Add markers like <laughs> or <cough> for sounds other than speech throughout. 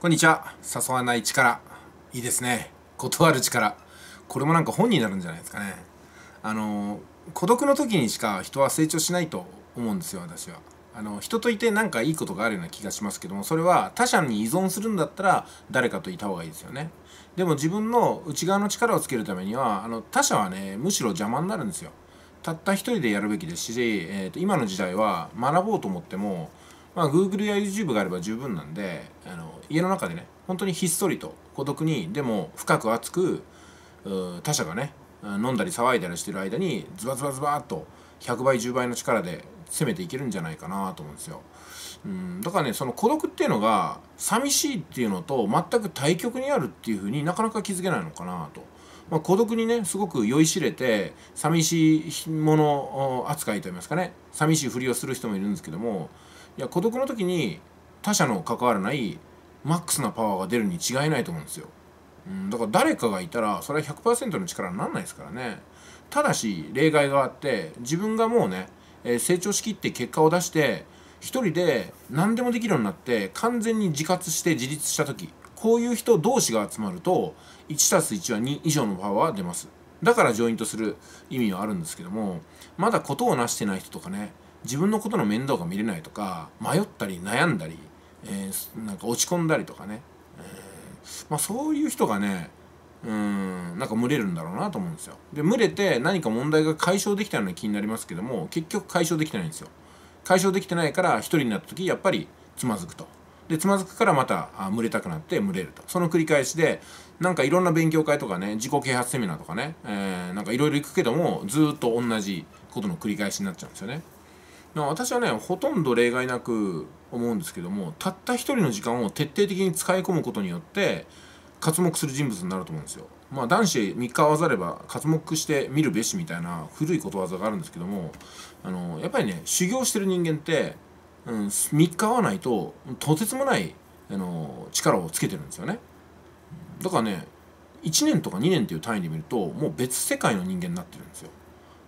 こんにちは。誘わない力。いいですね。断る力。これもなんか本になるんじゃないですかね。あの、孤独の時にしか人は成長しないと思うんですよ、私は。あの、人といてなんかいいことがあるような気がしますけども、それは他者に依存するんだったら誰かといた方がいいですよね。でも自分の内側の力をつけるためには、あの、他者はね、むしろ邪魔になるんですよ。たった一人でやるべきですし、えーと、と今の時代は学ぼうと思ってもまあ、Google や YouTube があれば十分なんであの家の中でね本当にひっそりと孤独にでも深く熱く他者がね飲んだり騒いだりしてる間にズバズバズバーっと100倍10倍の力で攻めていけるんじゃないかなと思うんですよ。うんだからねその孤独っていうのが寂しいっていうのと全く対極にあるっていうふうになかなか気づけないのかなと。まあ、孤独にねすごく酔いしれて寂しいもの扱いといいますかね寂しいふりをする人もいるんですけどもいや孤独の時に他者の関わらないマックスなパワーが出るに違いないと思うんですよ、うん、だから誰かがいたらそれは100%の力になんないですからねただし例外があって自分がもうね、えー、成長しきって結果を出して一人で何でもできるようになって完全に自活して自立した時こういう人同士が集まると 1+1 は2以上のパワーは出ますだからジョイントする意味はあるんですけどもまだことを成してない人とかね自分のことの面倒が見れないとか迷ったり悩んだり、えー、なんか落ち込んだりとかね、えー、まあ、そういう人がねうんなんか群れるんだろうなと思うんですよで群れて何か問題が解消できたような気になりますけども結局解消できてないんですよ解消できてないから一人になった時やっぱりつまずくとでつまずくからまたあ群れたくなって群れるとその繰り返しでなんかいろんな勉強会とかね自己啓発セミナーとかね、えー、なんかいろいろ行くけどもずっと同じことの繰り返しになっちゃうんですよね私はねほとんど例外なく思うんですけどもたった一人の時間を徹底的に使い込むことによって活目する人物になると思うんですよ。まあ、男子3日合わざれば活目して見るべしみたいな古いことわざがあるんですけどもあのやっぱりね修行してる人間って、うん、3日合わないととてつもないあの力をつけてるんですよね。だからね1年とか2年っていう単位で見るともう別世界の人間になってるんですよ。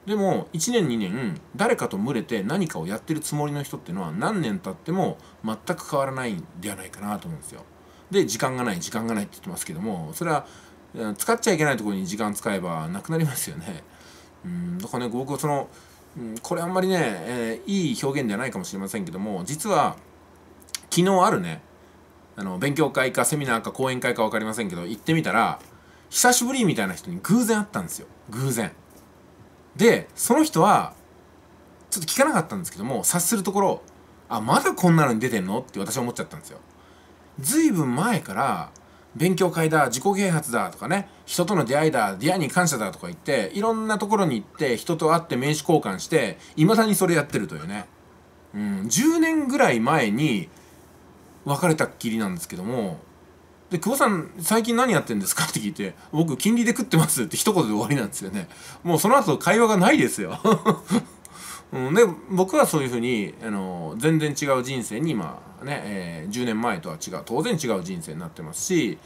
でも1年2年誰かと群れて何かをやってるつもりの人っていうのは何年経っても全く変わらないんではないかなと思うんですよ。で時間がない時間がないって言ってますけどもそれは使っちゃいけないところに時間使えばなくなりますよね。うんだからね僕はそのこれあんまりね、えー、いい表現ではないかもしれませんけども実は昨日あるねあの勉強会かセミナーか講演会か分かりませんけど行ってみたら久しぶりみたいな人に偶然会ったんですよ偶然。でその人はちょっと聞かなかったんですけども察するところあまだこんなのに出てんのって私は思っちゃったんですよ随分前から勉強会だ自己啓発だとかね人との出会いだ出会いに感謝だとか言っていろんなところに行って人と会って名刺交換していまだにそれやってるというね、うん、10年ぐらい前に別れたっきりなんですけどもで久保さん最近何やってんですかって聞いて僕金利で食ってますって一言で終わりなんですよねもうその後会話がないですよ、<laughs> うん、で僕はそういうふうにあの全然違う人生に今ね、えー、10年前とは違う当然違う人生になってますし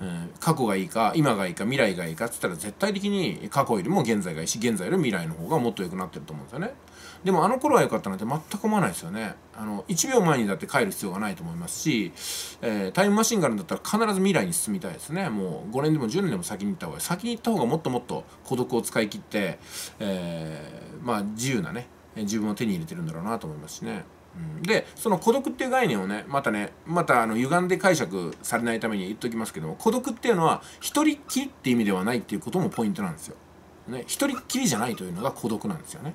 うん、過去がいいか今がいいか未来がいいかっつったら絶対的に過去よりも現在がいいし現在より未来の方がもっと良くなってると思うんですよねでもあの頃は良かったなんて全く思わないですよねあの1秒前にだって帰る必要がないと思いますし、えー、タイムマシンがあるんだったら必ず未来に進みたいですねもう5年でも10年でも先に行った方が先に行った方がもっともっと孤独を使い切って、えー、まあ自由なね自分を手に入れてるんだろうなと思いますしねでその孤独っていう概念をねまたねまたあの歪んで解釈されないために言っときますけども孤独っていうのは一人っきりって意味ではないっていうこともポイントなんですよ。ね一人きりじゃないというのが孤独なんですよね。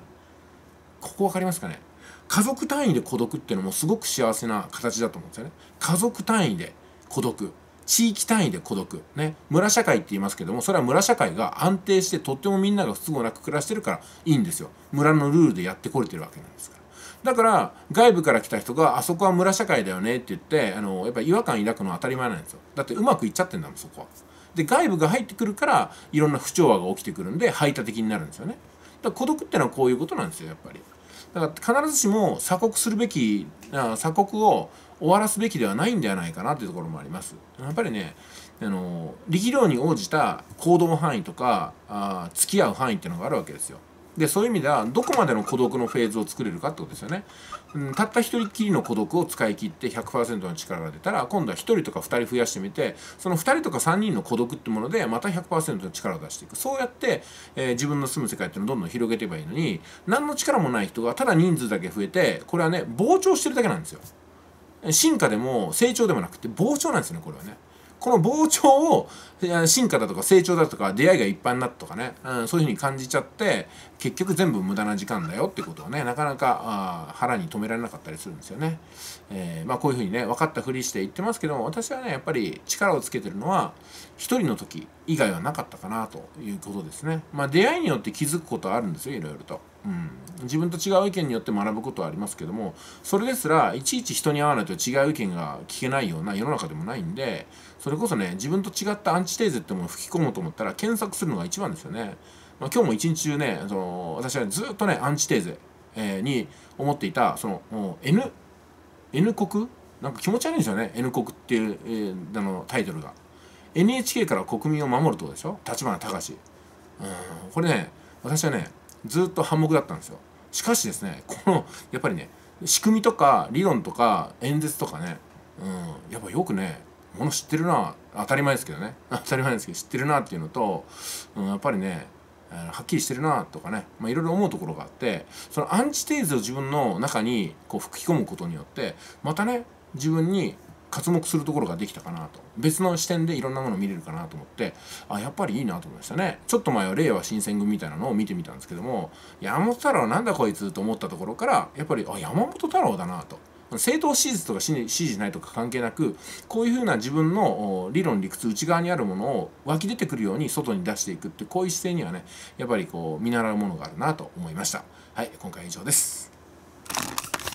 ここ分かりますかね家族単位で孤独っていうのもすごく幸せな形だと思うんですよね。家族単位で孤独地域単位で孤独ね村社会って言いますけどもそれは村社会が安定してとってもみんなが不都合なく暮らしてるからいいんですよ村のルールでやってこれてるわけなんですから。だから外部から来た人があそこは村社会だよねって言ってあのやっぱ違和感抱くのは当たり前なんですよだってうまくいっちゃってんだもんそこはで外部が入ってくるからいろんな不調和が起きてくるんで排他的になるんですよねだから孤独ってのはこういうことなんですよやっぱりだから必ずしも鎖国するべき鎖国を終わらすべきではないんではないかなというところもありますやっぱりねあの力量に応じた行動範囲とかあ付き合う範囲っていうのがあるわけですよでそういう意味ではどこまでの孤独のフェーズを作れるかってことですよね、うん、たった一人きりの孤独を使い切って100%の力が出たら今度は1人とか2人増やしてみてその2人とか3人の孤独ってものでまた100%の力を出していくそうやって、えー、自分の住む世界っていうのをどんどん広げていけばいいのに何の力もない人がただ人数だけ増えてこれはね膨張してるだけなんですよ進化でも成長でもなくて膨張なんですよねこれはねこの膨張を進化だとか成長だとか出会いがいっぱいになったとかね、うん、そういうふうに感じちゃって結局全部無駄な時間だよってことをねなかなか腹に留められなかったりするんですよね。えー、まあ、こういうふうにね分かったふりして言ってますけども私はねやっぱり力をつけてるのは一人の時以外はなかったかなということですね。まあ、出会いによって気づくことはあるんですよいろいろと。うん、自分と違う意見によって学ぶことはありますけどもそれですらいちいち人に会わないと違う意見が聞けないような世の中でもないんでそれこそね自分と違ったアンチテーゼってものを吹き込もうと思ったら検索するのが一番ですよね。まあ、今日も一日中ねその私は、ずっとねアンチテーゼ、えー、に思っていたその N, N 国なんか気持ち悪いんですよね N 国っていう、えー、あのタイトルが。NHK から国民を守るってことでしょ立花隆。うんこれね私はねずっと反目だったんですよしかしですねこのやっぱりね仕組みとか理論とか演説とかね、うん、やっぱよくねもの知ってるな当たり前ですけどね <laughs> 当たり前ですけど知ってるなっていうのと、うん、やっぱりねはっきりしてるなとかねいろいろ思うところがあってそのアンチテーゼを自分の中にこう吹き込むことによってまたね自分に刮目するところができたかなと別の視点でいろんなもの見れるかなと思ってあやっぱりいいなと思いましたねちょっと前は令和新選組みたいなのを見てみたんですけども山本太郎なんだこいつと思ったところからやっぱりあ山本太郎だなと政党支持とか支持ないとか関係なくこういうふうな自分の理論理屈内側にあるものを湧き出てくるように外に出していくってこういう姿勢にはねやっぱりこう見習うものがあるなと思いましたはい今回以上です